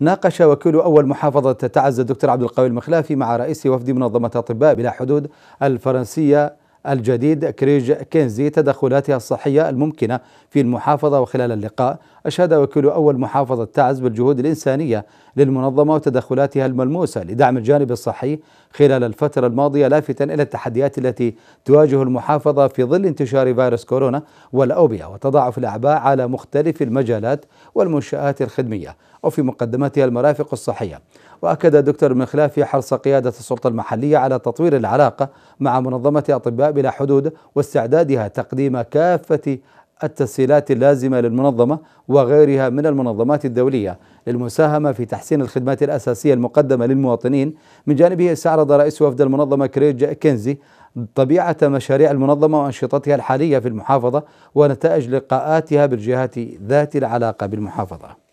ناقش وكيل أول محافظة تعز الدكتور عبد القوي المخلافي مع رئيس وفد منظمة أطباء بلا حدود الفرنسية الجديد كريج كينزي تدخلاتها الصحية الممكنة في المحافظة وخلال اللقاء أشاد وكيل أول محافظة تعز بالجهود الإنسانية للمنظمة وتدخلاتها الملموسة لدعم الجانب الصحي خلال الفترة الماضية لافتا إلى التحديات التي تواجه المحافظة في ظل انتشار فيروس كورونا والأوبئة وتضاعف الأعباء على مختلف المجالات والمنشآت الخدمية وفي مقدمتها المرافق الصحية وأكد الدكتور من خلاف حرص قيادة السلطة المحلية على تطوير العلاقة مع منظمة أطباء بلا حدود واستعدادها تقديم كافة التسهيلات اللازمة للمنظمة وغيرها من المنظمات الدولية للمساهمة في تحسين الخدمات الأساسية المقدمة للمواطنين من جانبه استعرض رئيس وفد المنظمة كريج كنزي طبيعة مشاريع المنظمة وأنشطتها الحالية في المحافظة ونتائج لقاءاتها بالجهات ذات العلاقة بالمحافظة